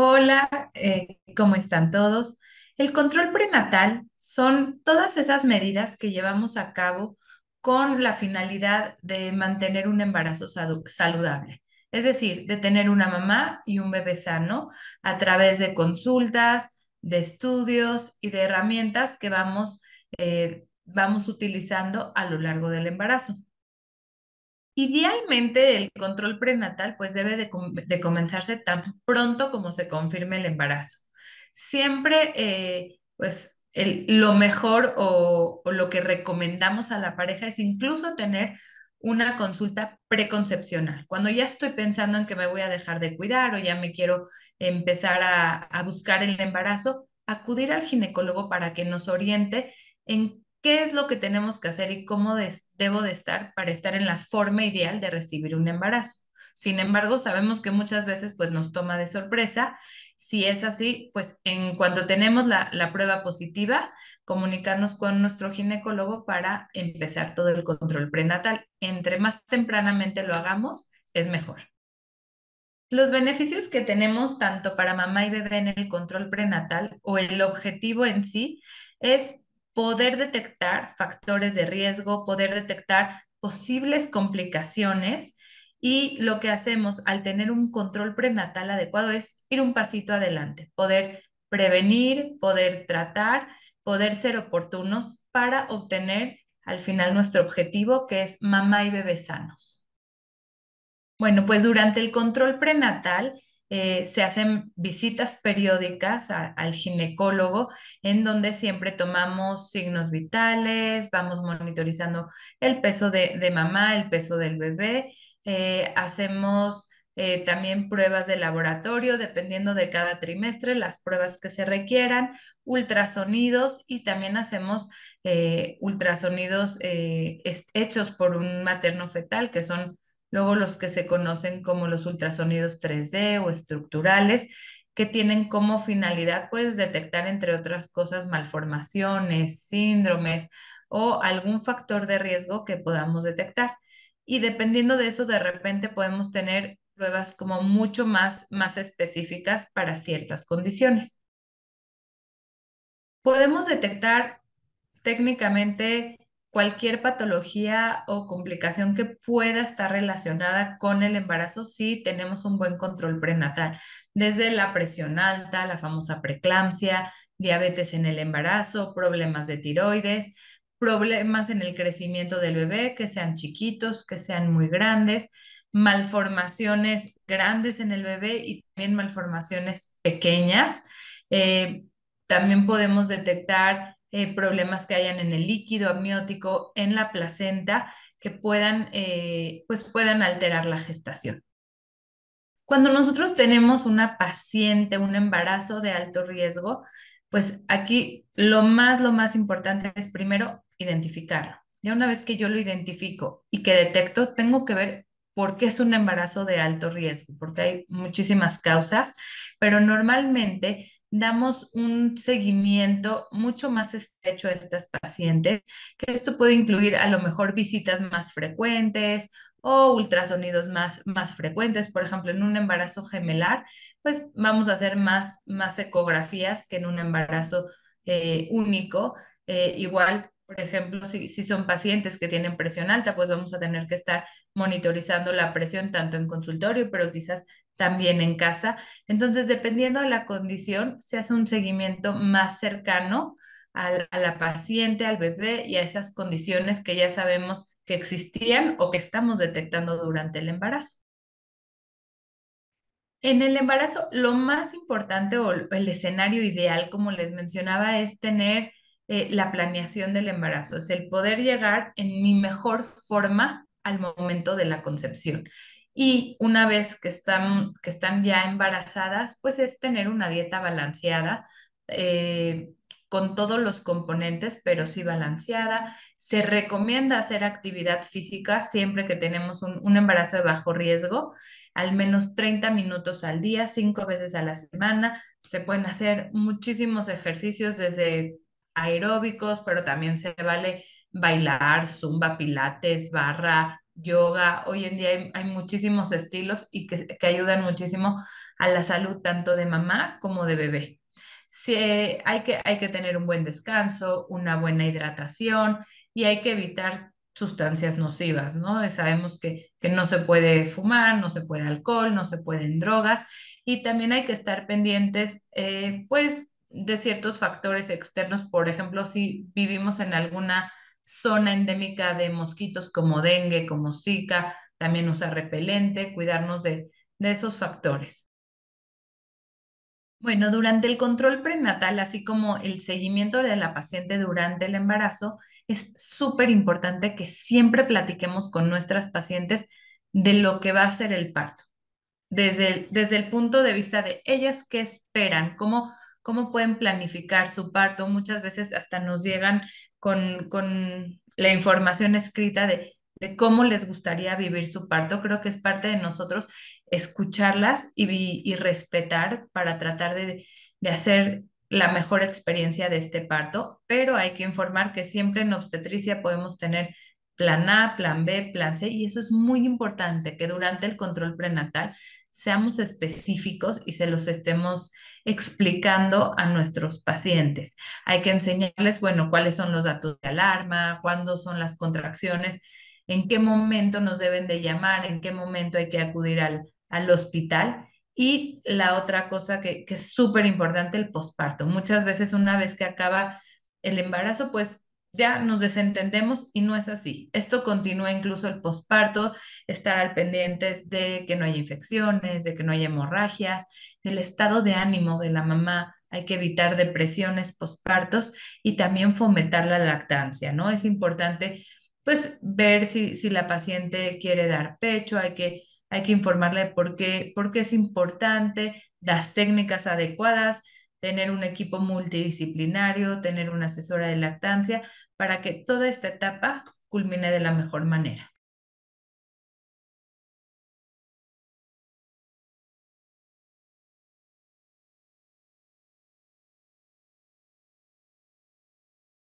Hola, eh, ¿cómo están todos? El control prenatal son todas esas medidas que llevamos a cabo con la finalidad de mantener un embarazo saludable. Es decir, de tener una mamá y un bebé sano a través de consultas, de estudios y de herramientas que vamos, eh, vamos utilizando a lo largo del embarazo. Idealmente, el control prenatal pues debe de, comenzarse tan pronto como se confirme el embarazo. Siempre, eh, pues, lo mejor o, lo que recomendamos a la pareja es incluso tener una consulta preconcepcional. Cuando ya estoy pensando en que me voy a dejar de cuidar o ya me quiero empezar a, a buscar el embarazo, acudir al ginecólogo para que nos oriente en qué es lo que tenemos que hacer y cómo debo de estar para estar en la forma ideal de recibir un embarazo. Sin embargo, sabemos que muchas veces pues, nos toma de sorpresa. Si es así, pues en cuanto tenemos la, la prueba positiva, comunicarnos con nuestro ginecólogo para empezar todo el control prenatal. Entre más tempranamente lo hagamos, es mejor. Los beneficios que tenemos tanto para mamá y bebé en el control prenatal o el objetivo en sí es poder detectar factores de riesgo, poder detectar posibles complicaciones y lo que hacemos al tener un control prenatal adecuado es ir un pasito adelante, poder prevenir, poder tratar, poder ser oportunos para obtener al final nuestro objetivo que es mamá y bebé sanos. Bueno, pues durante el control prenatal eh, se hacen visitas periódicas al ginecólogo en donde siempre tomamos signos vitales, vamos monitorizando el peso de, mamá, el peso del bebé, eh, hacemos eh, también pruebas de laboratorio, dependiendo de cada trimestre, las pruebas que se requieran, ultrasonidos y también hacemos ultrasonidos hechos por un materno fetal, que son Luego los que se conocen como los ultrasonidos 3D o estructurales, que tienen como finalidad pues, detectar entre otras cosas malformaciones, síndromes o algún factor de riesgo que podamos detectar. Y dependiendo de eso, de repente podemos tener pruebas como mucho más, más específicas para ciertas condiciones. Podemos detectar técnicamente cualquier patología o complicación que pueda estar relacionada con el embarazo si tenemos un buen control prenatal, desde la presión alta, la famosa preeclampsia, diabetes en el embarazo, problemas de tiroides, problemas en el crecimiento del bebé, que sean chiquitos, que sean muy grandes, malformaciones grandes en el bebé y también malformaciones pequeñas. Eh, también podemos detectar eh, problemas que hayan en el líquido amniótico, en la placenta, que puedan, eh, pues puedan alterar la gestación. Cuando nosotros tenemos una paciente, un embarazo de alto riesgo, pues aquí lo más, lo más importante es primero identificarlo. Ya una vez que yo lo identifico y que detecto, tengo que ver por qué es un embarazo de alto riesgo, porque hay muchísimas causas, pero normalmente damos un seguimiento mucho más estrecho a estas pacientes, que esto puede incluir a lo mejor visitas más frecuentes o ultrasonidos más, más frecuentes. Por ejemplo, en un embarazo gemelar, pues vamos a hacer más, más ecografías que en un embarazo eh, único. Eh, igual, por ejemplo, si, si son pacientes que tienen presión alta, pues vamos a tener que estar monitorizando la presión tanto en consultorio, pero quizás también en casa. Entonces, dependiendo de la condición, se hace un seguimiento más cercano a, la paciente, al bebé y a esas condiciones que ya sabemos que existían o que estamos detectando durante el embarazo. En el embarazo, lo más importante o el escenario ideal, como les mencionaba, es tener eh, la planeación del embarazo, es el poder llegar en mi mejor forma al momento de la concepción. Y una vez que están, que están ya embarazadas, pues es tener una dieta balanceada. Eh, con todos los componentes, pero sí balanceada. Se recomienda hacer actividad física siempre que tenemos un, un, embarazo de bajo riesgo, al menos 30 minutos al día, cinco veces a la semana. Se pueden hacer muchísimos ejercicios desde aeróbicos, pero también se vale bailar, zumba, pilates, barra, yoga, hoy en día hay, muchísimos estilos y que, ayudan muchísimo a la salud tanto de mamá como de bebé. hay, que, hay que tener un buen descanso, una buena hidratación y hay que evitar sustancias nocivas, ¿no? Sabemos que, no se puede fumar, no se puede alcohol, no se pueden drogas y también hay que estar pendientes, eh, pues, de ciertos factores externos, por ejemplo, si vivimos en alguna zona endémica de mosquitos como dengue, como zika, también usar repelente, cuidarnos de, esos factores. Bueno, durante el control prenatal, así como el seguimiento de la paciente durante el embarazo, es súper importante que siempre platiquemos con nuestras pacientes de lo que va a ser el parto. Desde el, punto de vista de ellas, ¿qué esperan? ¿Cómo pueden planificar su parto? Muchas veces hasta nos llegan con, la información escrita de, cómo les gustaría vivir su parto. Creo que es parte de nosotros escucharlas y, respetar para tratar de hacer la mejor experiencia de este parto, pero hay que informar que siempre en obstetricia podemos tener plan A, plan B, plan C, y eso es muy importante, que durante el control prenatal seamos específicos y se los estemos explicando a nuestros pacientes. Hay que enseñarles, bueno, cuáles son los datos de alarma, cuándo son las contracciones, en qué momento nos deben de llamar, en qué momento hay que acudir al, hospital. Y la otra cosa que, que es súper importante, el posparto. Muchas veces una vez que acaba el embarazo, pues ya nos desentendemos y no es así. Esto continúa incluso el posparto, estar al pendientes de que no haya infecciones, de que no haya hemorragias, del estado de ánimo de la mamá. Hay que evitar depresiones pospartos y también fomentar la lactancia, ¿no? Es importante, pues, ver si, la paciente quiere dar pecho, hay que, hay que informarle por qué, por qué es importante, las técnicas adecuadas, tener un equipo multidisciplinario, tener una asesora de lactancia, para que toda esta etapa culmine de la mejor manera.